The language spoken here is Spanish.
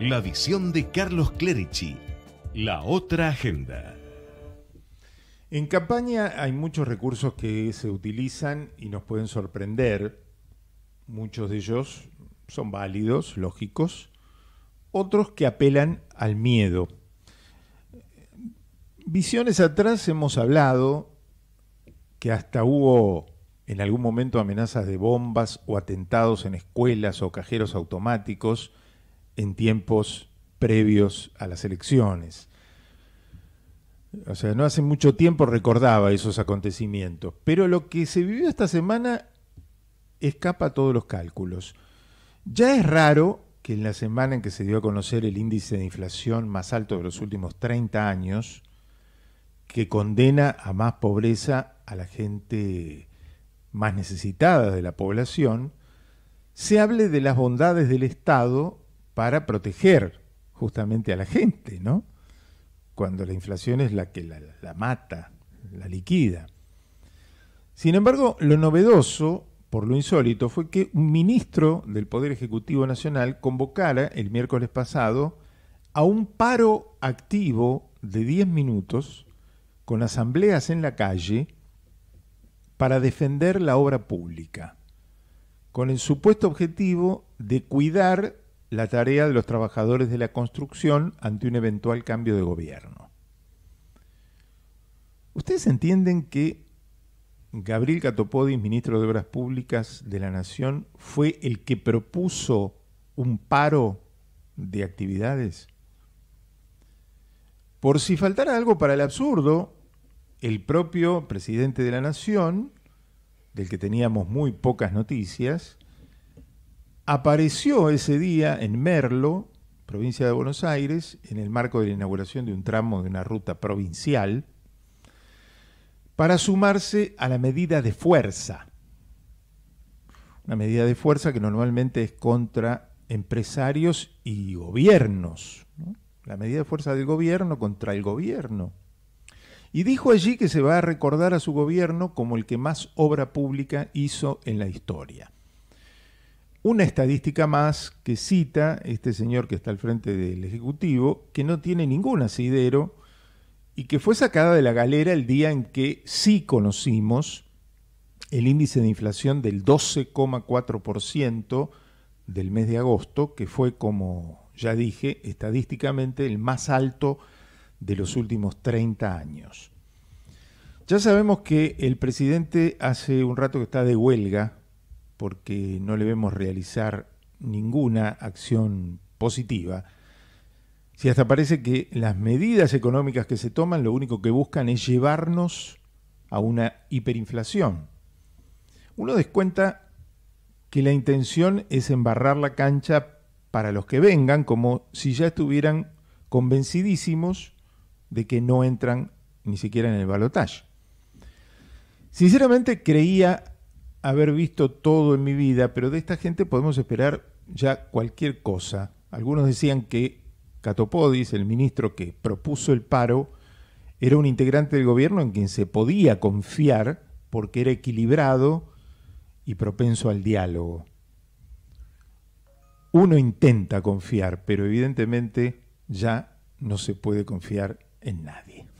La visión de Carlos Clerici. La otra agenda. En campaña hay muchos recursos que se utilizan y nos pueden sorprender. Muchos de ellos son válidos, lógicos. Otros que apelan al miedo. Visiones atrás hemos hablado que hasta hubo en algún momento amenazas de bombas o atentados en escuelas o cajeros automáticos en tiempos previos a las elecciones. O sea, no hace mucho tiempo recordaba esos acontecimientos, pero lo que se vivió esta semana escapa a todos los cálculos. Ya es raro que en la semana en que se dio a conocer el índice de inflación más alto de los últimos 30 años, que condena a más pobreza a la gente más necesitada de la población, se hable de las bondades del Estado para proteger justamente a la gente, ¿no? Cuando la inflación es la que la, la mata, la liquida. Sin embargo, lo novedoso, por lo insólito, fue que un ministro del Poder Ejecutivo Nacional convocara el miércoles pasado a un paro activo de 10 minutos con asambleas en la calle para defender la obra pública, con el supuesto objetivo de cuidar la tarea de los trabajadores de la construcción ante un eventual cambio de gobierno. ¿Ustedes entienden que Gabriel Catopodis, ministro de Obras Públicas de la Nación, fue el que propuso un paro de actividades? Por si faltara algo para el absurdo, el propio presidente de la Nación, del que teníamos muy pocas noticias, apareció ese día en Merlo, provincia de Buenos Aires, en el marco de la inauguración de un tramo de una ruta provincial, para sumarse a la medida de fuerza. Una medida de fuerza que normalmente es contra empresarios y gobiernos. La medida de fuerza del gobierno contra el gobierno. Y dijo allí que se va a recordar a su gobierno como el que más obra pública hizo en la historia. Una estadística más que cita este señor que está al frente del Ejecutivo, que no tiene ningún asidero y que fue sacada de la galera el día en que sí conocimos el índice de inflación del 12,4% del mes de agosto, que fue, como ya dije, estadísticamente el más alto de los últimos 30 años. Ya sabemos que el presidente hace un rato que está de huelga porque no le vemos realizar ninguna acción positiva, si hasta parece que las medidas económicas que se toman lo único que buscan es llevarnos a una hiperinflación. Uno descuenta que la intención es embarrar la cancha para los que vengan como si ya estuvieran convencidísimos de que no entran ni siquiera en el balotaje. Sinceramente creía haber visto todo en mi vida, pero de esta gente podemos esperar ya cualquier cosa. Algunos decían que Catopodis, el ministro que propuso el paro, era un integrante del gobierno en quien se podía confiar porque era equilibrado y propenso al diálogo. Uno intenta confiar, pero evidentemente ya no se puede confiar en nadie.